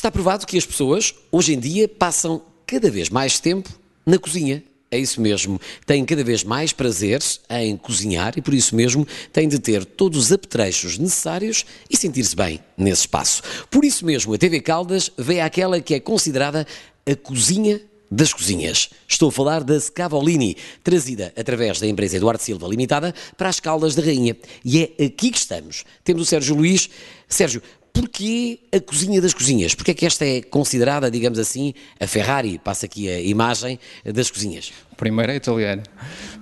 Está provado que as pessoas, hoje em dia, passam cada vez mais tempo na cozinha. É isso mesmo. Têm cada vez mais prazer em cozinhar e, por isso mesmo, têm de ter todos os apetrechos necessários e sentir-se bem nesse espaço. Por isso mesmo, a TV Caldas vê aquela que é considerada a cozinha das cozinhas. Estou a falar da Scavolini, trazida através da empresa Eduardo Silva Limitada para as Caldas da Rainha. E é aqui que estamos. Temos o Sérgio Luís. Sérgio, porquê a cozinha das cozinhas? Porquê é que esta é considerada, digamos assim, a Ferrari, passa aqui a imagem, das cozinhas? Primeiro é italiana.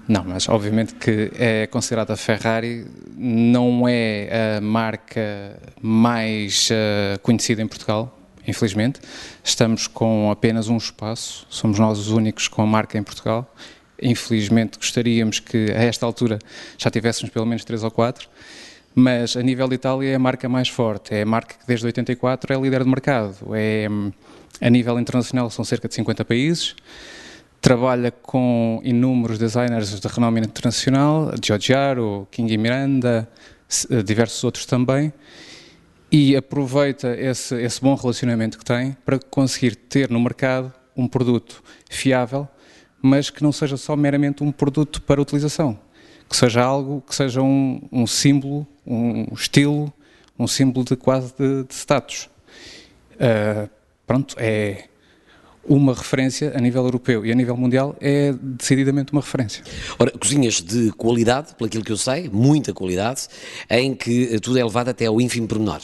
Não, mas obviamente que é considerada a Ferrari, não é a marca mais uh, conhecida em Portugal, infelizmente. Estamos com apenas um espaço, somos nós os únicos com a marca em Portugal. Infelizmente gostaríamos que a esta altura já tivéssemos pelo menos três ou quatro mas a nível de Itália é a marca mais forte, é a marca que desde 84 é líder de mercado, é, a nível internacional são cerca de 50 países, trabalha com inúmeros designers de renome internacional, Giorgiaro, King Miranda, eh, diversos outros também, e aproveita esse, esse bom relacionamento que tem para conseguir ter no mercado um produto fiável, mas que não seja só meramente um produto para utilização que seja algo que seja um, um símbolo, um estilo, um símbolo de quase de, de status. Uh, pronto, é uma referência a nível europeu e a nível mundial é decididamente uma referência. Ora, cozinhas de qualidade, pelo que eu sei, muita qualidade, em que tudo é levado até ao ínfimo pormenor.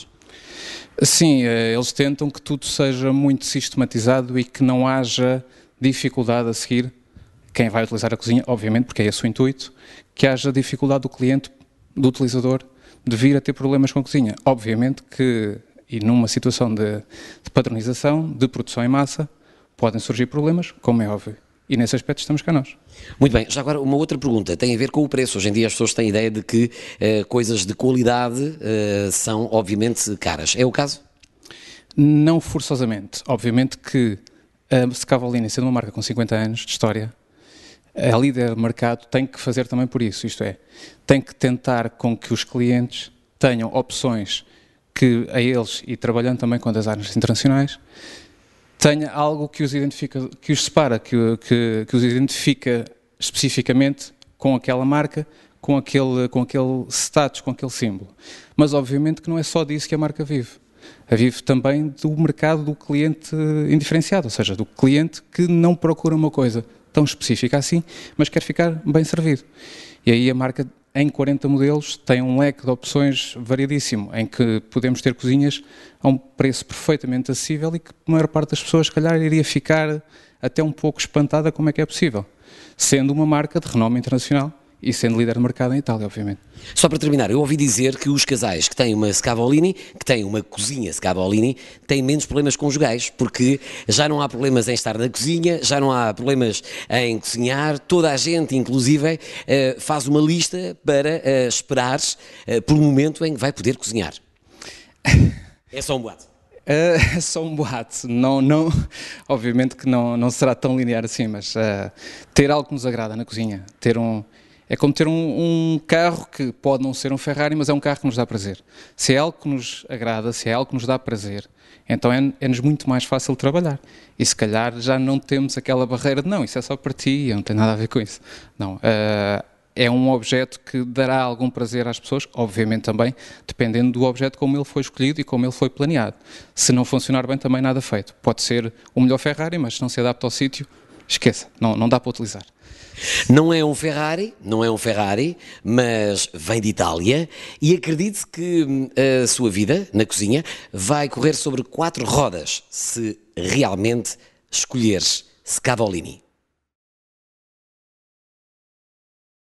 Sim, eh, eles tentam que tudo seja muito sistematizado e que não haja dificuldade a seguir quem vai utilizar a cozinha, obviamente, porque é esse o intuito, que haja dificuldade do cliente, do utilizador, de vir a ter problemas com a cozinha. Obviamente que, e numa situação de, de padronização, de produção em massa, podem surgir problemas, como é óbvio. E nesse aspecto estamos cá nós. Muito bem, já agora uma outra pergunta, tem a ver com o preço. Hoje em dia as pessoas têm a ideia de que eh, coisas de qualidade eh, são, obviamente, caras. É o caso? Não forçosamente. Obviamente que a Scavolini, sendo uma marca com 50 anos de história, é, a líder de mercado tem que fazer também por isso, isto é, tem que tentar com que os clientes tenham opções que a eles, e trabalhando também com as áreas internacionais, tenha algo que os, identifica, que os separa, que, que, que os identifica especificamente com aquela marca, com aquele, com aquele status, com aquele símbolo. Mas obviamente que não é só disso que a marca vive. A vive também do mercado do cliente indiferenciado, ou seja, do cliente que não procura uma coisa, tão específica assim, mas quer ficar bem servido. E aí a marca, em 40 modelos, tem um leque de opções variadíssimo, em que podemos ter cozinhas a um preço perfeitamente acessível e que a maior parte das pessoas, se calhar, iria ficar até um pouco espantada como é que é possível. Sendo uma marca de renome internacional, e sendo líder de mercado em Itália, obviamente. Só para terminar, eu ouvi dizer que os casais que têm uma Scavolini, que têm uma cozinha Scavolini, têm menos problemas conjugais, porque já não há problemas em estar na cozinha, já não há problemas em cozinhar, toda a gente, inclusive, eh, faz uma lista para eh, esperar eh, por um momento em que vai poder cozinhar. É só um boato. É só um boato, não, não, obviamente que não, não será tão linear assim, mas uh, ter algo que nos agrada na cozinha, ter um, é como ter um, um, carro que pode não ser um Ferrari, mas é um carro que nos dá prazer. Se é algo que nos agrada, se é algo que nos dá prazer, então é, é-nos é muito mais fácil trabalhar. E se calhar já não temos aquela barreira de não, isso é só para ti, eu não tenho nada a ver com isso. Não. Uh, é um objeto que dará algum prazer às pessoas, obviamente também, dependendo do objeto como ele foi escolhido e como ele foi planeado. Se não funcionar bem, também nada feito. Pode ser o melhor Ferrari, mas se não se adapta ao sítio, esqueça, não, não dá para utilizar. Não é um Ferrari, não é um Ferrari, mas vem de Itália e acredite que hum, a sua vida na cozinha vai correr sobre quatro rodas se realmente escolheres Scavolini.